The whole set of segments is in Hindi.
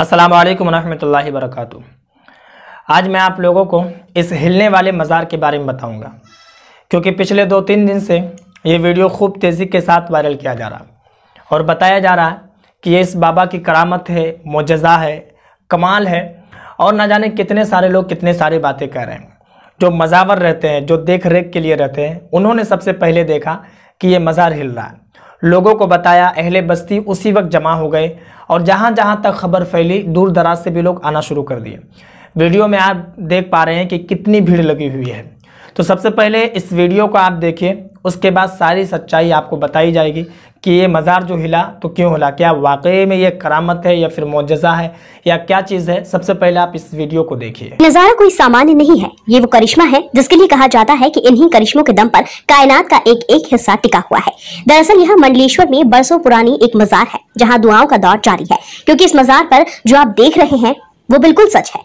अस्सलाम वालेकुम रहमतुल्लाहि आज मैं आप लोगों को इस हिलने वाले मज़ार के बारे में बताऊंगा क्योंकि पिछले दो तीन दिन से ये वीडियो खूब तेज़ी के साथ वायरल किया जा रहा और बताया जा रहा कि ये इस बाबा की करामत है मुजज़ा है कमाल है और ना जाने कितने सारे लोग कितने सारी बातें कर रहे हैं जो मजावर रहते हैं जो देख रेख के लिए रहते हैं उन्होंने सबसे पहले देखा कि ये मज़ार हिल रहा है लोगों को बताया अहले बस्ती उसी वक्त जमा हो गए और जहाँ जहाँ तक खबर फैली दूर दराज से भी लोग आना शुरू कर दिए वीडियो में आप देख पा रहे हैं कि कितनी भीड़ लगी हुई है तो सबसे पहले इस वीडियो को आप देखिए उसके बाद सारी सच्चाई आपको बताई जाएगी कि ये मज़ार जो हिला तो क्यों हिला क्या वाकई में ये करामत है या फिर मुजजा है या क्या चीज़ है सबसे पहले आप इस वीडियो को देखिए नज़ारा कोई सामान्य नहीं है ये वो करिश्मा है जिसके लिए कहा जाता है कि इन्हीं करिश्मों के दम पर कायनात का एक एक हिस्सा टिका हुआ है दरअसल यहाँ मंडलेश्वर में बरसों पुरानी एक मज़ार है जहाँ दुआओं का दौर जारी है क्योंकि इस मज़ार पर जो आप देख रहे हैं वो बिल्कुल सच है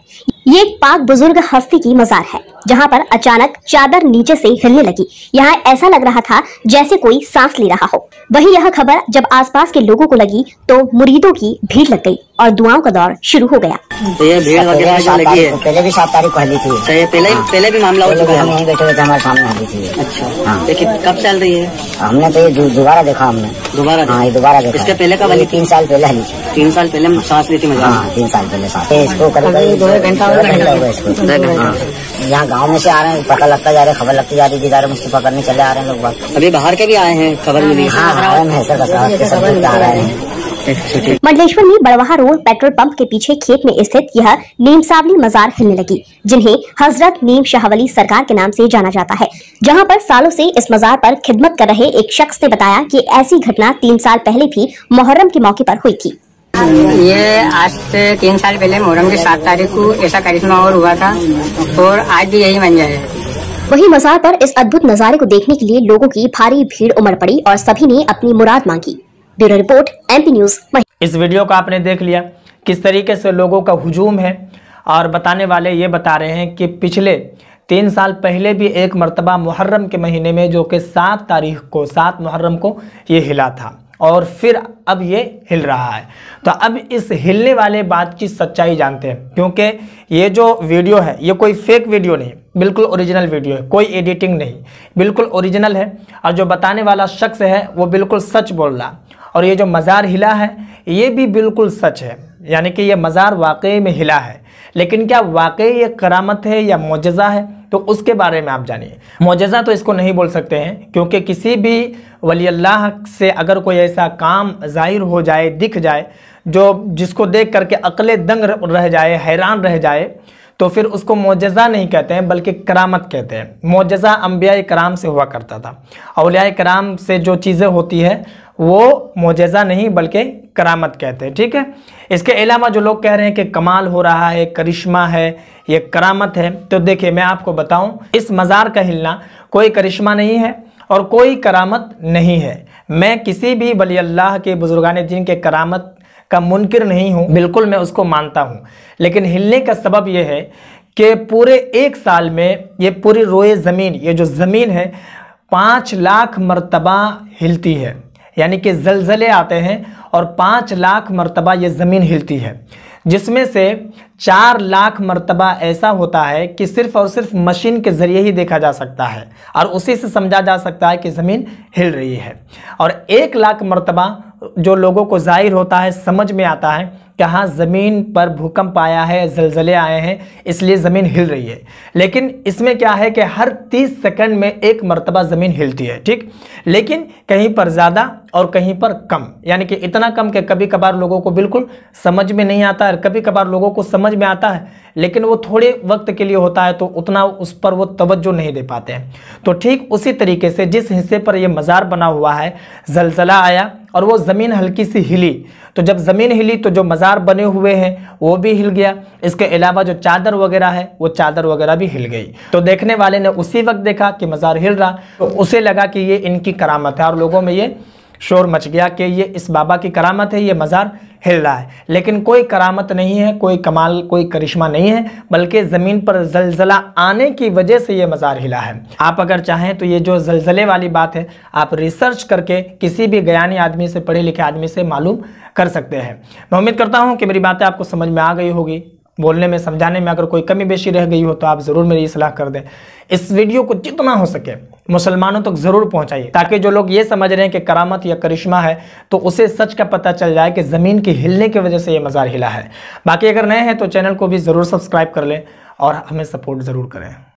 ये एक पाक बुजुर्ग हस्ती की मज़ार है जहां पर अचानक चादर नीचे से हिलने लगी यहाँ ऐसा लग रहा था जैसे कोई सांस ले रहा हो वही यह खबर जब आसपास के लोगों को लगी तो मुरीदों की भीड़ लग गई और दुआओं का दौर शुरू हो गया तो ये भीड़ वगैरह लगी है पहले भी सात तारीख पहली थी तो पहले हाँ। पहले भी मामला हो चुका है बैठे हमारे सामने हली थी अच्छा देखिए हाँ। तो कब चल रही है हमने तो ये दोबारा देखा हमने दोबारा हाँ ये दोबारा देखा इसके पहले का तीन साल पहले हली हाँ, तीन साल पहले सांस ली थी तीन साल पहले सांस इसको यहाँ गाँव में से आ रहे हैं पता लगता जा रहा है खबर लगती जा रही है इधर मुझसे पकड़ने चले आ रहे हैं लोग अभी बाहर के भी आए हैं खबर मिली हाँ, हाँ है सर आ रहे हैं मंडलेश्वर में बड़वाहा रोड पेट्रोल पंप के पीछे खेत में स्थित यह सावली मजार हिलने लगी जिन्हें हजरत नीम शाहवली सरकार के नाम से जाना जाता है जहां पर सालों से इस मजार पर खिदमत कर रहे एक शख्स ने बताया कि ऐसी घटना तीन साल पहले भी मुहर्रम के मौके पर हुई थी ये आज से तीन साल पहले मोहरम की सात तारीख को ऐसा करिश्मा और हुआ था और आज भी यही मंजर है वही मजार पर इस अद्भुत नजारे को देखने के लिए लोगों की भारी भीड़ उमड़ पड़ी और सभी ने अपनी मुराद मांगी ब्यूरो रिपोर्ट एमपी न्यूज इस वीडियो को आपने देख लिया किस तरीके से लोगों का हुजूम है और बताने वाले ये बता रहे हैं कि पिछले तीन साल पहले भी एक मरतबा मुहर्रम के महीने में जो कि सात तारीख को सात मुहर्रम को ये हिला था और फिर अब ये हिल रहा है तो अब इस हिलने वाले बात की सच्चाई जानते हैं क्योंकि ये जो वीडियो है ये कोई फेक वीडियो नहीं बिल्कुल ओरिजिनल वीडियो है कोई एडिटिंग नहीं बिल्कुल ओरिजिनल है और जो बताने वाला शख्स है वो बिल्कुल सच बोल रहा और ये जो मज़ार हिला है ये भी बिल्कुल सच है यानी कि ये मज़ार वाकई में हिला है लेकिन क्या वाकई ये करामत है या मुजज़ा है तो उसके बारे में आप जानिए मोजज़ा तो इसको नहीं बोल सकते हैं क्योंकि किसी भी वली अल्लाह से अगर कोई ऐसा काम जाहिर हो जाए दिख जाए जो जिसको देख करके अकल दंग रह जाए हैरान रह जाए तो फिर उसको मोजज़ा नहीं कहते हैं बल्कि करामत कहते हैं मोजज़ा अम्बिया कराम से हुआ करता था अलिया कराम से जो चीज़ें होती है वो मोजेज़ा नहीं बल्कि करामत कहते हैं ठीक है इसके अलावा जो लोग कह रहे हैं कि कमाल हो रहा है करिश्मा है ये करामत है तो देखिए मैं आपको बताऊं इस मज़ार का हिलना कोई करिश्मा नहीं है और कोई करामत नहीं है मैं किसी भी बली अल्लाह के बुजुर्गान दिन के करामत का मुनकर नहीं हूँ बिल्कुल मैं उसको मानता हूँ लेकिन हिलने का सबब यह है कि पूरे एक साल में ये पूरी रोए ज़मीन ये जो ज़मीन है पाँच लाख मरतबा हिलती है यानी कि जलजले आते हैं और पाँच लाख मरतबा ये ज़मीन हिलती है जिसमें से चार लाख मरतबा ऐसा होता है कि सिर्फ और सिर्फ मशीन के ज़रिए ही देखा जा सकता है और उसी से समझा जा सकता है कि ज़मीन हिल रही है और एक लाख मरतबा जो लोगों को जाहिर होता है समझ में आता है यहाँ ज़मीन पर भूकंप आया है जलजले आए हैं इसलिए ज़मीन हिल रही है लेकिन इसमें क्या है कि हर 30 सेकंड में एक मरतबा ज़मीन हिलती है ठीक लेकिन कहीं पर ज़्यादा और कहीं पर कम यानी कि इतना कम कि कभी कभार लोगों को बिल्कुल समझ में नहीं आता है कभी कभार लोगों को समझ में आता है लेकिन वो थोड़े वक्त के लिए होता है तो उतना उस पर वो तवज्जो नहीं दे पाते हैं तो ठीक उसी तरीके से जिस हिस्से पर यह मज़ार बना हुआ है जलजला आया और वो ज़मीन हल्की सी हिली तो जब ज़मीन हिली तो जो मज़ार बने हुए हैं वो भी हिल गया इसके अलावा जो चादर वगैरह है वो चादर वगैरह भी हिल गई तो देखने वाले ने उसी वक्त देखा कि मज़ार हिल रहा तो उसे लगा कि ये इनकी करामत है और लोगों में ये शोर मच गया कि ये इस बाबा की करामत है ये मज़ार हिल रहा है लेकिन कोई करामत नहीं है कोई कमाल कोई करिश्मा नहीं है बल्कि ज़मीन पर जलजला आने की वजह से ये मज़ार हिला है आप अगर चाहें तो ये जो जलजले वाली बात है आप रिसर्च करके किसी भी गयानी आदमी से पढ़े लिखे आदमी से मालूम कर सकते हैं मैं उम्मीद करता हूँ कि मेरी बातें आपको समझ में आ गई होगी बोलने में समझाने में अगर कोई कमी बेशी रह गई हो तो आप ज़रूर मेरी सलाह कर दें इस वीडियो को जितना हो सके मुसलमानों तक तो ज़रूर पहुंचाइए ताकि जो लोग ये समझ रहे हैं कि करामत या करिश्मा है तो उसे सच का पता चल जाए कि ज़मीन के हिलने की वजह से ये मज़ार हिला है बाकी अगर नए हैं तो चैनल को भी ज़रूर सब्सक्राइब कर लें और हमें सपोर्ट ज़रूर करें